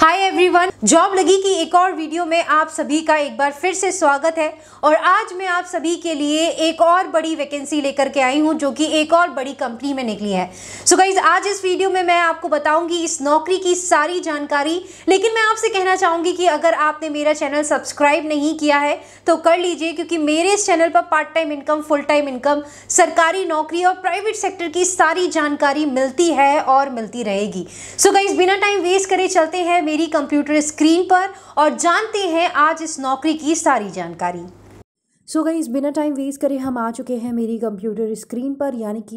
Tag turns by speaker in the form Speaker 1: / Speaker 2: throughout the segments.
Speaker 1: hi everyone job लगी की एक और वीडियो में आप सभी का एक बार फिर से स्वागत है और आज मैं आप सभी के लिए एक और बड़ी वैकेंसी लेकर के आई हूं जो कि एक और बड़ी कंपनी में निकली है सो so गाइज आज इस वीडियो में मैं आपको बताऊंगी इस नौकरी की सारी जानकारी लेकिन मैं आपसे कहना चाहूंगी कि अगर आपने मेरा चैनल सब्सक्राइब नहीं किया है तो कर लीजिए क्योंकि मेरे इस चैनल पर part time income full time income सरकारी नौकरी और प्राइवेट सेक्टर की सारी जानकारी मिलती है और मिलती रहेगी सो so गाइज बिना टाइम वेस्ट करे चलते हैं मेरी कंप्यूटर स्क्रीन पर और जानते हैं आज इस नौकरी की सारी जानकारी सो so गई बिना टाइम वेस्ट करें हम आ चुके हैं मेरी कंप्यूटर स्क्रीन पर यानी कि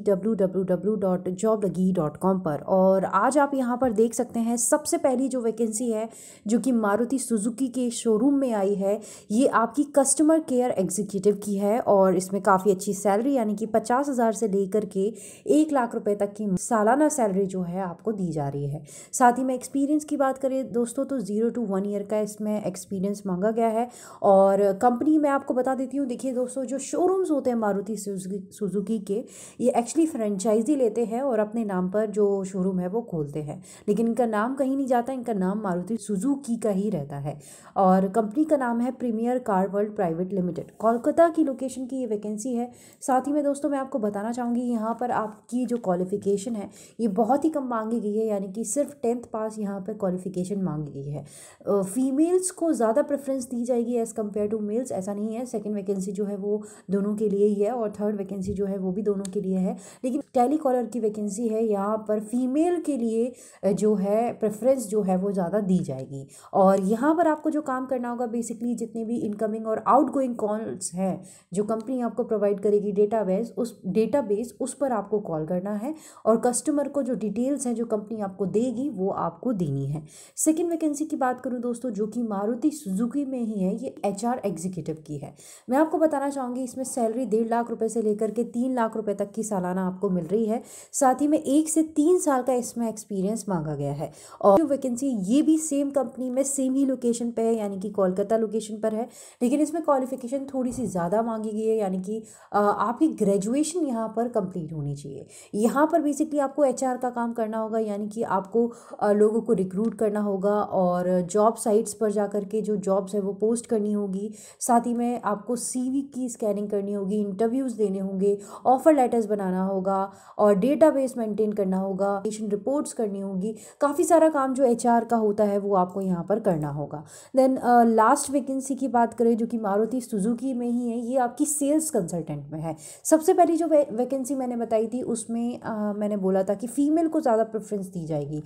Speaker 1: कॉम पर और आज आप यहाँ पर देख सकते हैं सबसे पहली जो वैकेंसी है जो कि मारुति सुजुकी के शोरूम में आई है ये आपकी कस्टमर केयर एग्जीक्यूटिव की है और इसमें काफ़ी अच्छी सैलरी यानी कि पचास हज़ार से लेकर के एक लाख रुपये तक की सालाना सैलरी जो है आपको दी जा रही है साथ ही में एक्सपीरियंस की बात करें दोस्तों तो ज़ीरो टू वन ईयर का इसमें एक्सपीरियंस मांगा गया है और कंपनी मैं आपको बता देती हूँ क्यों तो देखिए दोस्तों जो शोरूम्स होते हैं मारुति सुजुकी के ये एक्चुअली फ्रेंचाइजी लेते हैं और अपने नाम पर जो शोरूम है वो खोलते हैं लेकिन इनका नाम कहीं नहीं जाता इनका नाम मारुति सुजुकी का ही रहता है और कंपनी का नाम है Premier Car World Private Limited Kolkata की लोकेशन की ये वैकेंसी है साथ ही में दोस्तों मैं आपको बताना चाहूँगी यहाँ पर आपकी जो क्वालिफिकेशन है ये बहुत ही कम मांगी गई है यानी कि सिर्फ टेंथ पास यहाँ पर क्वालिफिकेशन मांगी गई है फीमेल्स को ज़्यादा प्रेफरेंस दी जाएगी एज़ कम्पेयर टू मेल्स ऐसा नहीं है सेकेंड वैकेंसी वैकेंसी जो है वो दोनों के लिए ही है और थर्ड वैकेंसी जो है वो भी दोनों के लिए है लेकिन टैली कॉलर की वैकेंसी है यहाँ पर फीमेल के लिए जो है प्रेफरेंस जो है वो ज़्यादा दी जाएगी और यहाँ पर आपको जो काम करना होगा बेसिकली जितने भी इनकमिंग और गोइंग कॉल्स हैं जो कंपनी आपको प्रोवाइड करेगी बेस उस बेस उस पर आपको कॉल करना है और कस्टमर को जो डिटेल्स हैं जो कंपनी आपको देगी वो आपको देनी है सेकेंड वैकेंसी की बात करूँ दोस्तों जो कि मारुति सुजुकी में ही है ये एच एग्जीक्यूटिव की है मैं आपको बताना चाहूँगी इसमें सैलरी डेढ़ लाख रुपये से लेकर के तीन लाख रुपये तक की सालाना आपको मिल रही है साथ ही में एक से तीन साल का इसमें एक्सपीरियंस मांगा गया है और वैकेंसी ये भी सेम कंपनी में सेम ही लोकेशन पर है यानी कि कोलकाता लोकेशन पर है लेकिन इसमें क्वालिफिकेशन थोड़ी सी ज़्यादा मांगी गई है यानी कि आपकी ग्रेजुएशन यहाँ पर कंप्लीट होनी चाहिए यहाँ पर बेसिकली आपको एच का काम करना होगा यानी कि आपको लोगों को रिक्रूट करना होगा और जॉब साइट्स पर जा के जो जॉब्स है वो पोस्ट करनी होगी साथ ही में आपको सीवी की स्कैनिंग करनी होगी इंटरव्यूज़ देने होंगे ऑफ़र लेटर्स बनाना होगा और डेटाबेस मेंटेन करना होगा पेशेंट रिपोर्ट्स करनी होगी काफ़ी सारा काम जो एच का होता है वो आपको यहाँ पर करना होगा देन लास्ट वैकेंसी की बात करें जो कि मारुति सुजुकी में ही है ये आपकी सेल्स कंसल्टेंट में है सबसे पहली जो वैकेंसी मैंने बताई थी उसमें आ, मैंने बोला था कि फ़ीमेल को ज़्यादा प्रेफरेंस दी जाएगी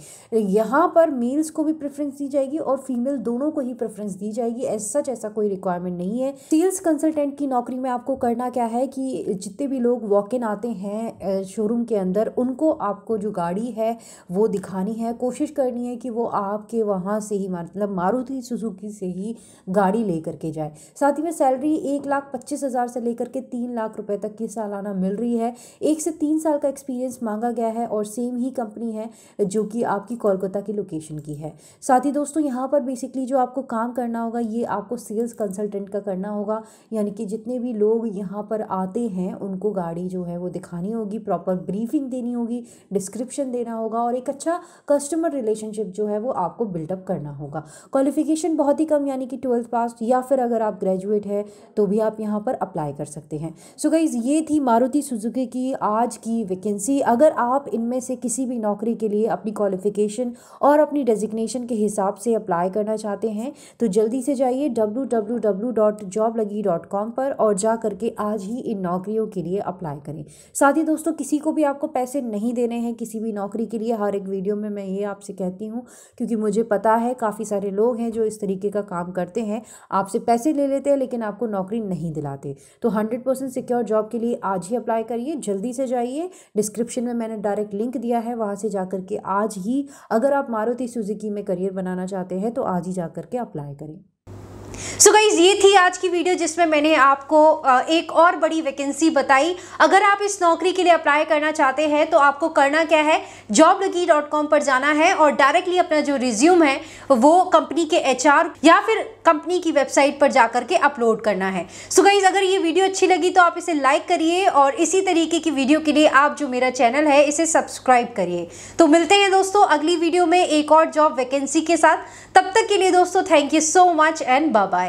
Speaker 1: यहाँ पर मेल्स को भी प्रेफरेंस दी जाएगी और फीमेल दोनों को ही प्रेफरेंस दी जाएगी ऐसा सच ऐसा कोई रिक्वायरमेंट नहीं है सेल्स कंसल्ट कंसल्टेंट की नौकरी में आपको करना क्या है कि जितने भी लोग वॉक इन आते हैं शोरूम के अंदर उनको आपको जो गाड़ी है वो दिखानी है कोशिश करनी है कि वो आपके वहाँ से ही मतलब मारुति सुजुकी से ही गाड़ी ले करके जाए साथ ही में सैलरी एक लाख पच्चीस हज़ार से लेकर के तीन लाख रुपए तक की सालाना मिल रही है एक से तीन साल का एक्सपीरियंस मांगा गया है और सेम ही कंपनी है जो कि आपकी कोलकाता की लोकेशन की है साथ ही दोस्तों यहाँ पर बेसिकली जो आपको काम करना होगा ये आपको सेल्स कंसल्टेंट का करना होगा यानी कि जितने भी लोग यहाँ पर आते हैं उनको गाड़ी जो है वो दिखानी होगी प्रॉपर ब्रीफिंग देनी होगी डिस्क्रिप्शन देना होगा और एक अच्छा कस्टमर रिलेशनशिप जो है वो आपको बिल्डअप करना होगा क्वालिफिकेशन बहुत ही कम यानी कि ट्वेल्थ पास या फिर अगर आप ग्रेजुएट है तो भी आप यहाँ पर अप्लाई कर सकते हैं सो so गाइज़ ये थी मारुति सुजुकी की आज की वैकेंसी अगर आप इनमें से किसी भी नौकरी के लिए अपनी क्वालिफिकेशन और अपनी डेजिग्नेशन के हिसाब से अप्लाई करना चाहते हैं तो जल्दी से जाइए W W W dot job lagi dot com पर और जा करके आज ही इन नौकरियों के लिए अप्लाई करें साथ ही दोस्तों किसी को भी आपको पैसे नहीं देने हैं किसी भी नौकरी के लिए हर एक वीडियो में मैं ये आपसे कहती हूँ क्योंकि मुझे पता है काफ़ी सारे लोग हैं जो इस तरीके का काम करते हैं आपसे पैसे ले लेते हैं लेकिन आपको नौकरी नहीं दिलाते तो हंड्रेड परसेंट सिक्योर जॉब के लिए आज ही अप्लाई करिए जल्दी से जाइए डिस्क्रिप्शन में मैंने डायरेक्ट लिंक दिया है वहाँ से जा करके आज ही अगर आप मारुति सुजुकी में करियर बनाना चाहते हैं तो आज ही जा करके अप्लाई करें सो गाइज़ ये थी आज की वीडियो जिसमें मैंने आपको एक और बड़ी वैकेंसी बताई अगर आप इस नौकरी के लिए अप्लाई करना चाहते हैं तो आपको करना क्या है जॉब लगी डॉट कॉम पर जाना है और डायरेक्टली अपना जो रिज्यूम है वो कंपनी के एच या फिर कंपनी की वेबसाइट पर जाकर के अपलोड करना है सो गाइज़ अगर ये वीडियो अच्छी लगी तो आप इसे लाइक करिए और इसी तरीके की वीडियो के लिए आप जो मेरा चैनल है इसे सब्सक्राइब करिए तो मिलते हैं दोस्तों अगली वीडियो में एक और जॉब वैकेंसी के साथ तब तक के लिए दोस्तों thank you so much and bye